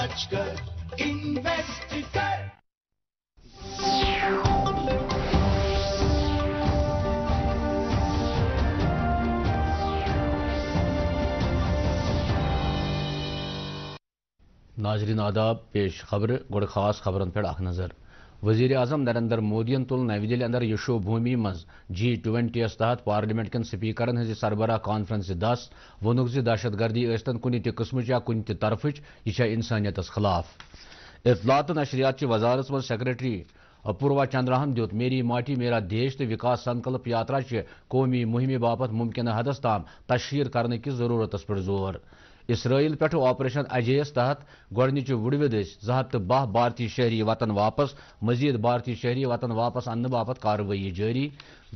Açgöz Investigar. नाजरीन आदाब पेश खबर गुड़ खास खबरन पर आख नज़र वजी अजम नरेंद्र मोदी तुल नव दिल्ली अंदर यशो भूमि मज जी ट्वेंटीस तहत पार्लियामेंट कपीकर सरबराह कानफ्रेंस दस वोनुक जि दहशत गर्दी ऐसा कुन तस्म या कुन तरफ यह इंसानियत खिलाफ इतलात नशरियात वजारत मज सेक्रेटरी अपूर्वा चंद्रहन दुत मेरी माटी मेरा देश तो विकास संकल्प यात्रा चौमी कौमी मुहिम बापत मुमकिन हदस तम तशहर करने की जरूरत पे जोर इसराइल पे ऑपरेशन अजयस तहत गोडनच वुड़व जह बह भारतीय शहरी वतन वापस मजीद भारतीय शहरी वतन वापस अन्न बापत कार्रवाई जारी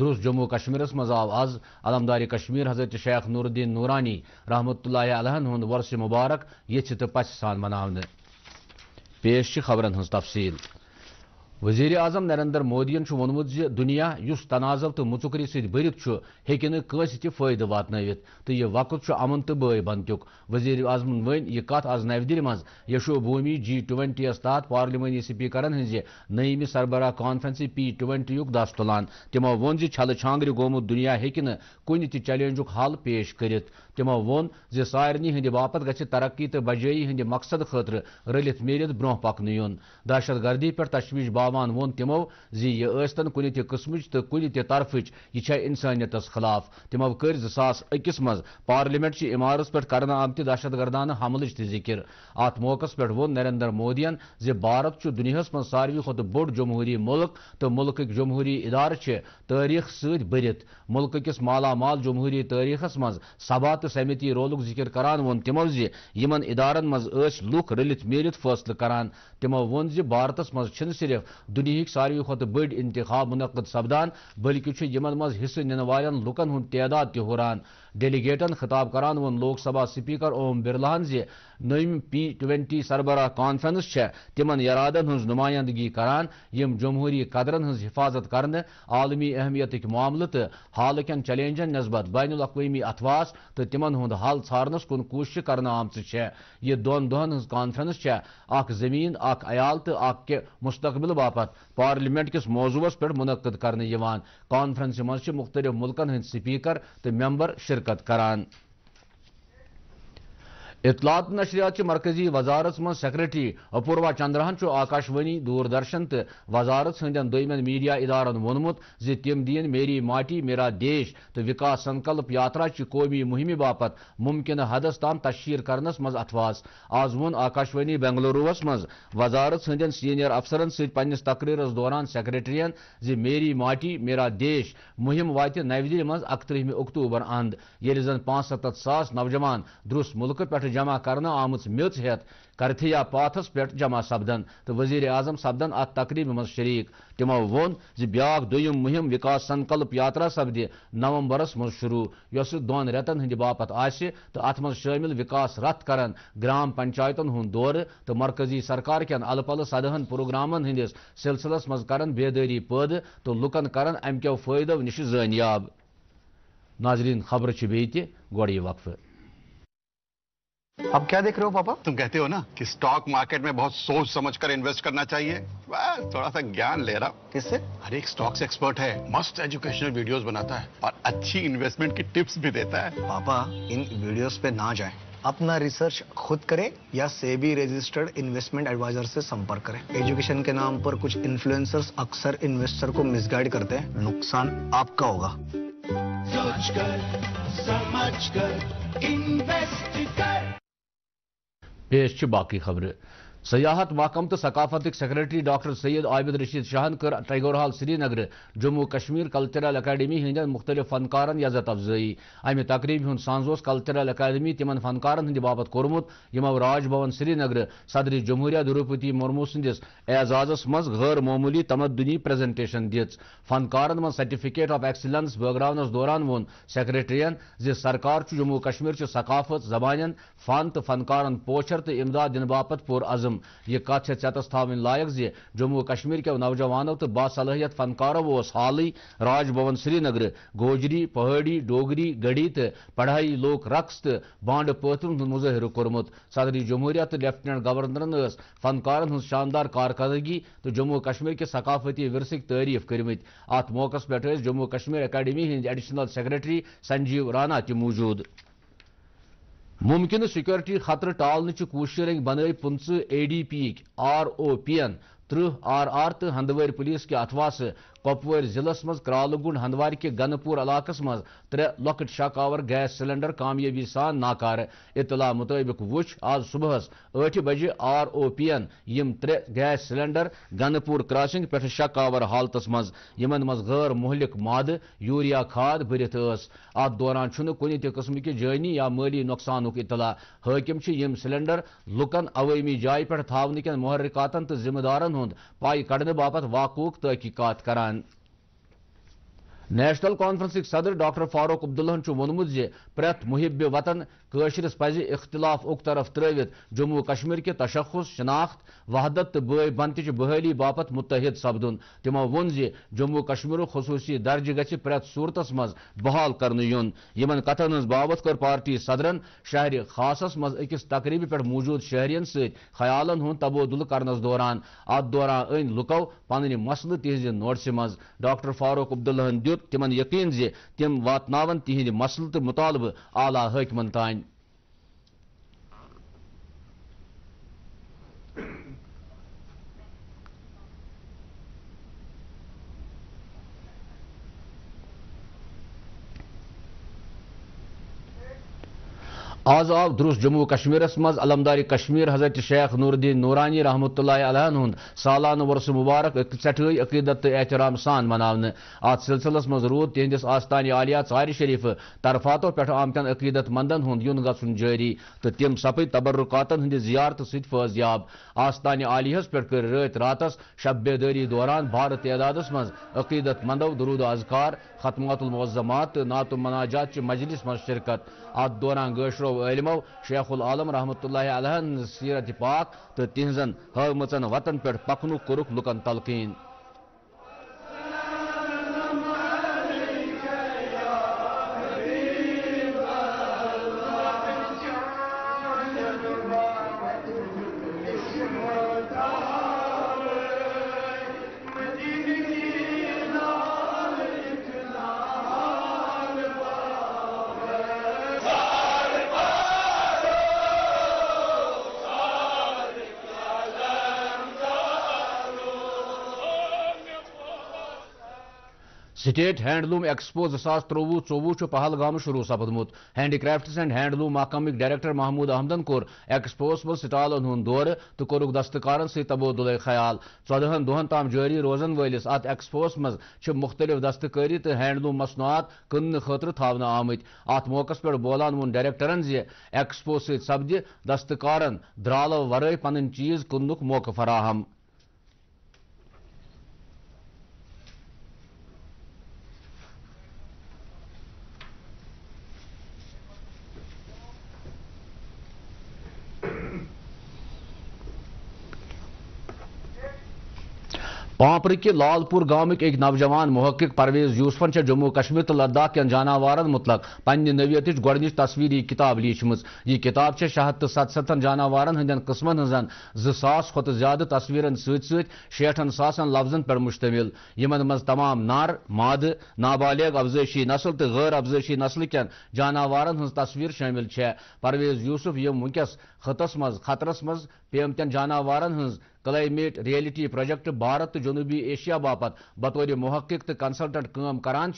दुरुस्त जम्मू कश्मीर मज आव आज अलमदार कश्मीर हजरत शेख नूरुद्दीन नूरानी रहमत हूं वर्ष मुबारक ये पस सान पेश तफसील वजी अजम नरेंद्र मोदी वोनमुत दुनिया इस तनाजव तो मुचुकरी सरित हे कस फायदे वात तो यह वक्त अमन तो बय बंद वजी अजम वन यह कत आज नव दिल्ली मं भूमि जी ट्वेंटी तहत पार्लिमानी स्पीकर हज सरबराह कानफ्रेंस पी ट्वेंटी दस तुलान तमो वो छल छांगर गोमुत दुनिया हे कुन चलेंज हल पेश कर तमो वो सारे हंद बाप ग तरक्की तो बजाई हंद मकसद खतर रलित मिलित ब्रो पकन दहशत गर्दी पे तशवीश عوامن ووٚن تِمو زِ یہِ ٲسۍتَن کُنہِ تہِ قٕسمٕچ تہٕ کُنہِ تہِ طرفٕچ یہِ چھےٚ اِنسٲنیتَس خٕلاف تِمو کٔرۍ زٕ ساس أکِس منٛز پارلِمٮ۪نٛٹچہِ عمارَس پٮ۪ٹھ کرنہٕ آمتہِ دہشت گردانہٕ حملٕچ تہِ ذِکِر اَتھ موقعس پٮ۪ٹھ ووٚن نریندر مودیَن زِ بھارت چھُ دُنیاہَس منٛز ساروی کھۄتہٕ بوٚڑ جمہوٗری مُلک تہٕ مُلکٕکۍ جمہوٗری اِدارٕ چھِ تٲریٖخ سۭتۍ بٔرِتھ مُلکہٕ کِس مالا مال جمہوٗری تٲریٖخَس منٛز سبا تہٕ سمیتی رولُک ذِکِر کران ووٚن تِمو زِ یِمن اِدارن منٛز ٲسۍ لُکھ رٔلِتھ میٖلِتھ فٲصلہٕ کران تِمو ووٚن زِ بھارتس منٛز چھِنہٕ صرف दुनिया सारे खुद बड़ इंतखा मुनद सपदान बल्कि यमन मज हिस्सा नुन वाले लुकन हूं तदाद तुरान डेलीगेटन खिताब करान वो लोकसभा स्पीकर ओम बिरला जे नम पी ट्वेंटी सरबराह कानफ्रेंस तिम यरादन हज नुमाइंदगी करान यम जमहूरी कदरन हज हिफाजत कर आलमी अहमियत मामल तो हाल कन चलेंजन नस्बत बैन अवी अथवास तो तिम हल ारनस कुन कोश कर आम यह दोन दोन हज जमीन अयाल तो मुस्तबिल बापत पार्लियामेंट किस मौजूस पे मुनद कर कानफ्रेंस मज मुख्तलिफ मुल्कन हंद स्पीकर तो मेम्बर शिरकत shirkat karan इतलात नशरियात मरकजी वजारत मं सेक्रेटरी अपूर्वा चंद्रहन आकाशवाणी दूरदर्शन तो वजारत हंदन दीडिया मीडिया इदारन वोनमुत जम दिन मेरी माटी मेरा देश तो विकास संकल्प यात्रा चि कौमी मुहिम बापत मुमकिन हदस तम तशहर कर अथवास आज वो आकाशवाणी बंगलुरुस मज वजारत हंदन सीनियर अफसर सन्नस तकरीर दौरान सेक्रेटरियन जि मेरी माटी मेरा देश मुहिम वात नव दिल्ली मज अक्तूबर अंद ये जन पांच सत्त सा नौजवान द्रुस मुल्क पे जमा कर आम म्योच हेत करथिया पाथस पे जमा सपदन तो वजीर अजम सपदन अत तकरीब मज शरीक तमो वोन ब्या दुम मुहिम विकास संकल्प यात्रा सपदि नवंबरस मज शुरू यह दोन रेतन हंद बापत आत मज शामिल विकास रथ कर ग्राम पंचायतन हूं दौर तो मरकजी सरकार कन अल पल सदहन प्रोग्रामन हंदिस सिलसिलस मज कर बेदारी पैद तो लुकन कर अमो फैदो नश जानियाब नाजरीन खबर बे गोड़ वक्फे अब क्या देख रहे हो पापा तुम कहते हो ना कि स्टॉक मार्केट में बहुत सोच समझ कर इन्वेस्ट करना चाहिए थोड़ा सा ज्ञान ले रहा हूँ किससे हर एक स्टॉक्स एक्सपर्ट है मस्त एजुकेशनल वीडियोस बनाता है और अच्छी इन्वेस्टमेंट की टिप्स भी देता है पापा इन वीडियोस पे ना जाए अपना रिसर्च खुद करें या सेबी रजिस्टर्ड इन्वेस्टमेंट एडवाइजर से संपर्क करें एजुकेशन के नाम पर कुछ इन्फ्लुएंसर्स अक्सर इन्वेस्टर को मिसगाइड करते हैं नुकसान आपका होगा सोच कर समझ कर इन्वेस्ट कर पेश बाकी खबरें सयाहत महकम तो सकाफत सेक्रेटरी डॉक्टर सैयद आबिद रशीद शाहन कर Tagore hall Srinagar Jammu Kashmir cultural academy हंद मुख्तलिफ फनकार इजत अफजाई अमि तकरीब हूं सानोस कल्चरल अकेडमी तिम फनकार हंद बाबत कोर्मुत यमो राजभवन श्रीनगर सदरी जमहूरिया द्रौपदी मुर्मू सदिस एजाजस मज गैर मामूली तमदुनी प्रजेंटेशन दिज फनकार मज सर्टिफिकेट ऑफ एक्सलेंस बगरान दौरान वोन सेक्रेटरियन जि सरकार जम्मू कश्मीर सकाफत जबान फन तो फनकार पोचर तो इमदाद दिन बापत पुर अजम यह कत चतस तवन लायक जि जम्मू कश्मीर के नौजवानों तो बासलहियत फनकारों हाल राजभवन श्रीनगर गोजरी पहाड़ी डोगरी गढ़ी तो पढ़ाई लोक रक्स तो बांड पथरन हूं मुजाहर कोर्मुत सदरी जमहूरिया तो लेफ्टिनेंट गवर्नरन फनकार हज शानदार कारकर्दगी तो जम्मू कश्मीर के सकाफती विरसक तारीफ करम अत मौकस पे जम्मू कश्मीर अकेडमी हिंद एडिशनल सेक्रेटरी संजीव राना तौजूद मुमकिन सिक्योरिटी खतरे टालने कोश बन पंच A D P R O P N तृह आर आर तो हंदवर पुलिस के अथवा कपवर जिलस मज क्रालगुंड हंदवार के गनपुर इलाक मज त्रे लक शाकावर गैस सिलेंडर कामयाबी सान नाकार इतला मुताबिक वुच आज सुबह अठ बजे आर ओ पी एन यम त्रे गैस सिलेंडर गनपुर क्रॉसिंग पे शकावर हालत मज यमन मज गैर मोहलिक माद यूरिया खाद भरत अत दौरान कुन तस्म के जानी या माली नुकसान इतला हाकिम यम सिलेंडर लुकन अवमी जाय पे थावन कन मुहरिकात तो जिम्मेदारन पाई कड़ने बापत वाकूक तहकीकत कर नेशनल कॉन्फ्रेंस सदर डॉक्टर फारूक अब्दुल्हन वोनमुत प्रथ मुहिब वतन काशिरस पज इख्तिलाफ उक तरफ त्रवित जम्मू कश्मीर के तशखस शनाख्त वहदत तो बे बनत बहाली बापत मुतहद सपदन तमो वोन जम्मू कश्मीर खसूस दर्ज ग प्रथ सूरत मज बहाल कर इन कथन बाबत कर पार्टी सदरन शहर खास मज अकिस तकरीब पे मौजूद शहरियन सयालन हूं तबोदुल कर दौरान अत दौरान अन लुको पन मसल तिज नोटस मज डॉक्टर फारूक अब्दुल्हन दुत तिमन यकीन जम वातन तिहद मसल तो मुतालबह आला हकमन तान आज आव दुरुस् जम्मू कश्मीर मज कश्मीर हजरत शेख नूरुद्दीन नूरानी रहमत हूं सालान वर्स मुबारक सठी अकीदत तो एहतराम सान मन अत सिलसिल मज रूद तिहंदिस आस्तान आलिया चारि शरीफ तरफातों पे आमत अकीदत मंदन हूं युन गसन जारी तो तम सपद तबरुकात हंद जियारत सत फजयाब आस्तान आलिया पे कर रत रातस शब बेदारी दौरान भारत तदाद मकीदत अकीदत मंदो दरूद अजकार खतमातुल मुजमात नात मनाजात मजलिस मज शिरकत अ दौरान गशरो علمو شیخ العالم رحمت اللہ علیہ سیرت پاک تو تہذن ہاومچن وتن پہ پکنک کورک لکن تلقین سٹیٹ ہینڈلوم ایکسپو زاس ترووُہ ژوٚوُہ چھُ پہلگامہٕ شروع سپدمُت ہینڈی کرافٹس اینڈ ہینڈلوم محکمٕکۍ ڈایریکٹر محموٗد احمدن کوٚر ایکسپوَس منٛز سٹالن ہُنٛد دورٕ تہٕ کوٚرُکھ دستکارن سۭتۍ تبادلے خیال ژۄدہن دۄہن تام جٲری روزن وٲلِس اتھ ایکسپوَس منٛز چھِ مُختٔلِف دستکٲری تہٕ ہینڈلوم مصنوعات کٕننہٕ خٲطرٕ تھاونہٕ آمٕتۍ اتھ موقعس پٮ۪ٹھ بولان ووٚن ڈایریکٹرن زِ ایکسپو سۭتۍ سپدِ دستکارن درٛالو ورٲے پنٕنۍ چیٖز کٕننُک موقعہٕ فراہم पापर के लालपुर गांव एक नौजवान महक्क परवेज यूसफन से जम्मू कश्मीर तो लद्दाख कन जानवर मुतलक पन्ह नवीत गोडन तस्वीरी किताब लीचम यह किताब से शह तो सतसत्न जानवर हंदन कस्मन हजन जो सास खुत ज्यादा तस्वीरन सेठन सासन लफजन पे मुश्तमिल यमन मज तमाम नार माद नाबालग अफजैशी नसल तो गैर अफजैशी नसल कैन जानवर हज तस्वीर शामिल है परवेज यूसुफ यम वस खतस मज खतरस मज पेमत जानवर हज क्लाइमेट रियलिटी प्रोजेक्ट भारत जनूबी एशिया बाप बतौर महक्क तो कंसलटेंट कम करान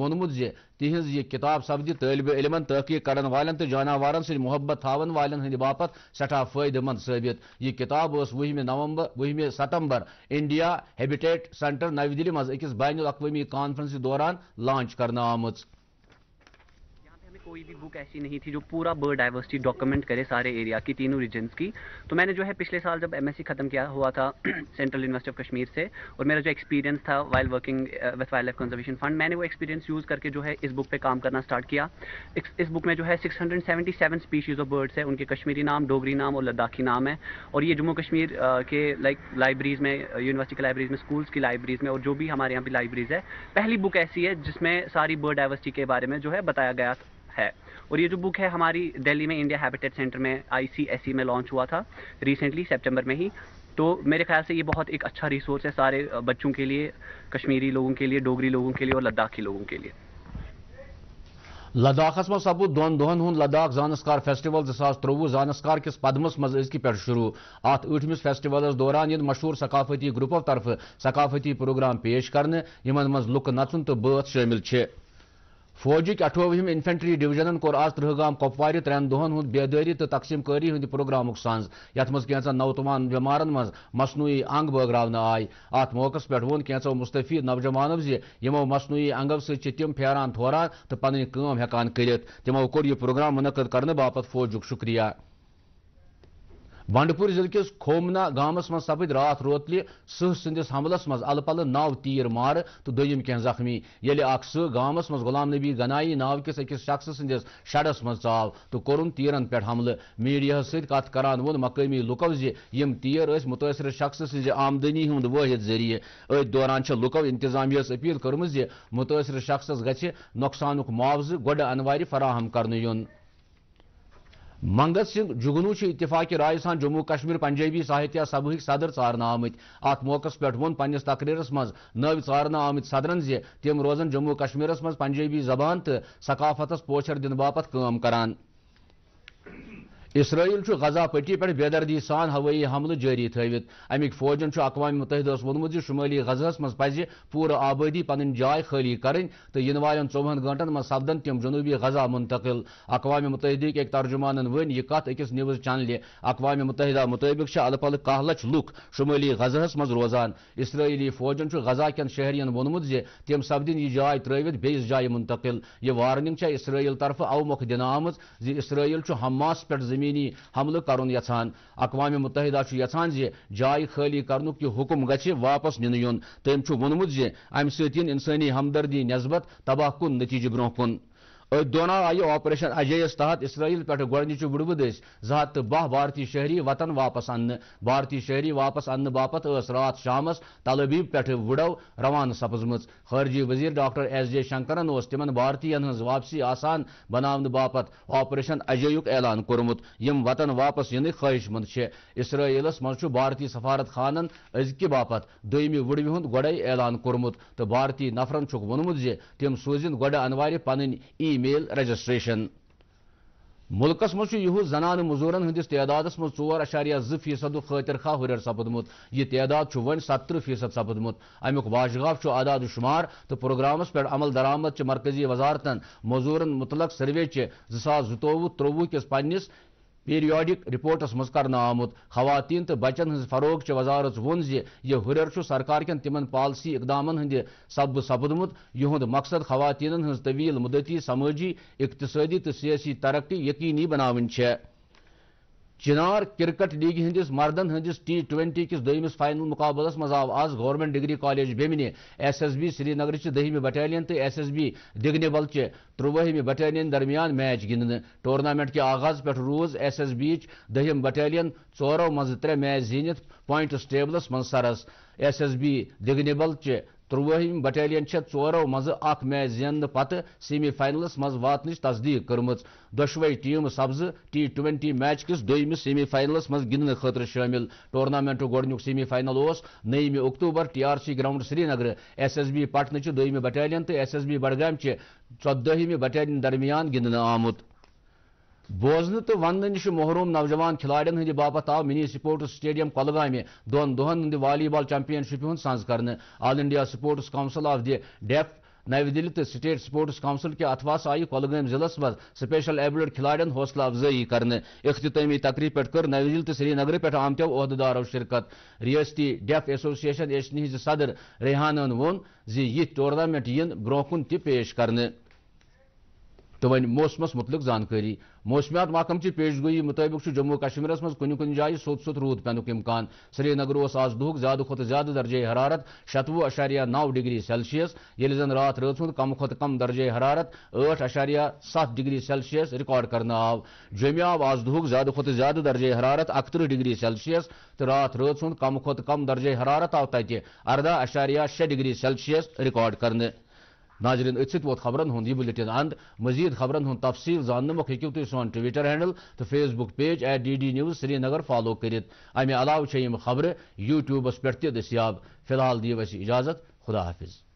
वोनमुत तिहज यह किताब सपदि तलब इलम तहकीक कर वाले तो जानवर सद मोहब्बत थावन वाले हंद बापत सठा फायदेमंद मंदित यह किताब वहमे नवंबर वहमे सतंबर इंडिया हेबिटेट सेंटर नव दिल्ली मज अकिस बैन अवी कॉन्फ्रेंस दौरान लांच कर कोई भी बुक ऐसी नहीं थी जो पूरा बर्ड डाइवर्सिटी डॉक्यूमेंट करे सारे एरिया की तीनों रीजन्स की तो मैंने जो है पिछले साल जब एमएससी ख़त्म किया हुआ था सेंट्रल यूनिवर्सिटी ऑफ कश्मीर से और मेरा जो एक्सपीरियंस था while working with wildlife conservation fund मैंने वो एक्सपीरियंस यूज़ करके जो है इस बुक पर काम करना स्टार्ट किया इस, बुक में जो है सिक्स स्पीशीज़ ऑफ बर्ड्स है उनके कश्मीरी नाम डोगरी नाम और लद्दाखी नाम है और ये जम्मू कश्मीर uh, के लाइक लाइब्रेरीज़ में यूनिवर्सिटी uh, की लाइब्रेरीज़ में स्कूल्स की लाइब्रेरीज़ में और जो भी हमारे यहाँ पे लाइब्रेरीज़ है पहली बुक ऐसी है जिसमें सारी बर्ड डाइवर्सिटी के बारे में जो है बताया गया है और ये जो बुक है हमारी दिल्ली में इंडिया हैबिटेट सेंटर में आई e में लॉन्च हुआ था रिसेंटली सेप्टेम्बर में ही तो मेरे ख्याल से ये बहुत एक अच्छा रिसोर्स है सारे बच्चों के लिए कश्मीरी लोगों के लिए डोगरी लोगों के लिए और लद्दाखी लोगों के लिए लद्दाखस मज सपूद दोन दोहन हूं लद्दाख जानसकार फेस्टिवल जो सज जानसकार किस पदमस मज अजक पे शुरू अत ऊठमस फेस्टिवलस दौरान इन मशहूर सकाफती ग्रुपों तरफ सकाफती प्रोग्राम पेश कर लुक नचुन तो बत शामिल है फौजिक अठवहम इन्फेंट्री डिवजन कोर आज तहगाम कपवार त्रेन दोहन हूं बेदारी तो तकसीम कारी हंद प्रोग्राम साज यथ मज कैंचा नौजवान बीमारन अंग बगरा आय अत मौकस पे वो कैंचो मुस्तफी नौजवानों जमो मसनूी अंगों सम फेरान थोरान तो पी हेकान कर कोर यह प्रोग्राम मुनद कर बापत फौज शुक्रिया बंडपुर जिले के खोमना गामस मज सपद रात रोतल सह संदिस हमलस मज अल पल नव तीर मार तो दोम कह जख्मी ये सह गामस मज गुलाम नबी गनाई नाव किस अकिस शख्स संदिस शडस मज चाव तो कोरुन तीरन पे हमल मीडिया सत करान वो मकामी लुको जम तीर मुतासर शख्स सज आमदनी हूं वाहिद जरिए अथ दौरान लुको इंतजामिया अपील कर्म मुतासर शख्स गुकसान नुकसान मुआवजे गोड अनवारी फराहम कर मंगत सिंह जुगनू इतफाक राय सान जम्मू कश्मीर पंजाबी साहित्य सभा सदर ारन आमित अत मौकस पे वो पन्नस तकरीर मज नव ारन आमित सदरन जम रोजन जम्मू कश्मीर मज पंजाबी जबान तो सकाफत पोचर दिन बापत कम करान इसराइल गजा पट्टी पे बेदर्दी सान हवाई हमल जारी थवित अमिक फौजन अकवा मुतहद वोनमुत शुमाली गजहस मज पज पूर आबादी पन जाय खाली करें तो इन वाले चौवन गंटन मज सपदन तम जनूबी गजा मुंतकिल अकवा मुतहद एक तर्जुमान वन यह कत अकिस न्यूज चैनल अकवा मुतहदा मुताबिक अल कह लच लुक शुमाली गजहस मज रोजान इसराइली फौजन गजा कन शहरियन वोनमुत तम सपदन यह जाय त्रवित बेस जाय मुंतकिल यह वार्निंग इसराइल तरफ अवमोख दिन आम इसराइल हमास पे जमीन जमीनी हमल कर अकवा मुतहदा यहान जाय खाली कर हुक्म गापस नुन युन तम वोनमुत अमि सन इंसानी हमदर्दी नस्बत तबाह कुन नतीजे ब्रोह कुन दौन आई ऑपरेशन अजयस तहत इसराइल पे गुच वुड़व जहा बह भारतीय शहरी वतन वापस अन् भारतीय शहरी वापस अन् बाप रात शाम तलबीब पे वुड़ो रवान सपजम खारजी वजीर डॉक्टर एस जयशंकरन तिम भारतीय वापसी आसान बनाव बाप ऑपरेशन अजय ऐलान कोर्मुत यम वतन वापस इन ख्वाहिशमंद है इसराइलस मज भारतीय सफारत खान अजक बापत दमि वुड़व गोडे ऐलान कर्मुत तो भारतीय नफरन वोनमुत जम सूजन गोड़ अनवार पन ई ईमेल रजिस्ट्रेशन मुल्कस मज जनान मजूरन हंदिस तदादस मोर अशारिया जु फीसद खातिर खा हुरर सपदमुत यह तदाद वन सत्र फीसद सपदमुत अमुक वाशगाफ आदाद शुमार तो प्रोग्रामस पे अमल दरामद मरकजी वजारतन मजूरन मुतलक सर्वे जि सास जुतवु त्रोवु किस पन्नस पीरियाडिक रिपोर्टस मज कर आमुत खवतिन तो बचन हज फरोग वजारत वोन यह हुरर सरकार कन तिम पालसी इकदाम हंद सब सपदमुत युद्ध मकसद खवतिन हज तवील मुदती समाजी इकतदी तो सियासी तरक् यकीनी बनावन चिनार क्रिकेट लीग हंदिस मर्दन हंदिस टी ट्वेंटी किस दिस फाइनल मुकाबलस मज आव आज government degree college Bemina S S B Srinagar दहमि बटालियन तो एस एस बी दिगनिबल चि त्रुवहमि बटालियन दरमियान मैच गिंद टूर्नामेंट के आगाज पे रूज एस एस बी दहम बटालियन चोरों मज त्रे मैच जीनित पॉइंट्स टेबलस मंसरस एस एस बी दिगनिबल चि त्रुवहम बटालियन चोरों मज मैच जिन पत् सेमी फाइनलस मज वात तस्दीक कर्म दशवे टीम सब्ज टी ट्वेंटी मैच किस दिमस सेमी फाइनलस मज ग खतर शामिल टोर्नामेंट गोडन सेमी फाइनल नईम अक्टूबर T R C ground Srinagar S S B पटन दिम बटालियन तो एस एस बी बडगाम चह चौदहम बटालियन दरमियान गिंद आमुत बोजन तो वन नश महरूम नौजवान खिलाड़ियों हंद बाप आव मिनी स्पोर्ट्स स्टेडियम कलगाम दोन दोहन हंद वाली बॉल चैंपियनशिप हूं सज कर all India sports council of the deaf नव दिल्ली तो स्टेट स्पोर्ट्स काउंसिल के अथवास आई कलगाम जिलस में स्पेशल एबलड खिलाड़ियों हौसला अफजाई कर अख्तमी तकरीब पे कर नव दिल्ली तो श्रीनगर पे आमतो अहदेदारों शिरकत रियाती डेफ एसोसिएशन एशनी सदर रेहानन वोन जि टूर्नामेंट टोर्नामेंट ब्रोह कुन पेश कर तो वन मौसमस मुतल जानकारी मौसमियात महकम की पेशगोई मुताबिक जम्मू कश्मीर में कुन कुन जाए सोत सोत रूद पेन इम्कान श्रीनगर उस आज दुख ज्यादा खुद ज्यादा दर्जे हरारत शतवु अशारिया नौ डिग्री सेल्सियस ये जन रात रत हूं कम खुद कम दर्जे हरारत ठ अशारिया सत डिग्री सेल्सियस रिकॉर्ड कर आव जमे आव आज दुख ज्यादा खुद ज्यादा दर्जे हरारत अकतृह डिग्री सेल्सियस तो रात रत हूं कम खुद कम दर्जे हरारत आव तत अशारिया शे डिग्री सेल्सियस रिकॉर्ड कर नाजरन अचित वो खबर हूं यह बुलेटिन अंद मजीद खबर हूं तफसील जानम हूँ तुम सोन ट्विटर हैंडल तो Facebook page at D D news Srinagar follow कर अमे यूट्यूबस पे दस्याब फिलहाल दिव इजाजत खुदा हाफिज़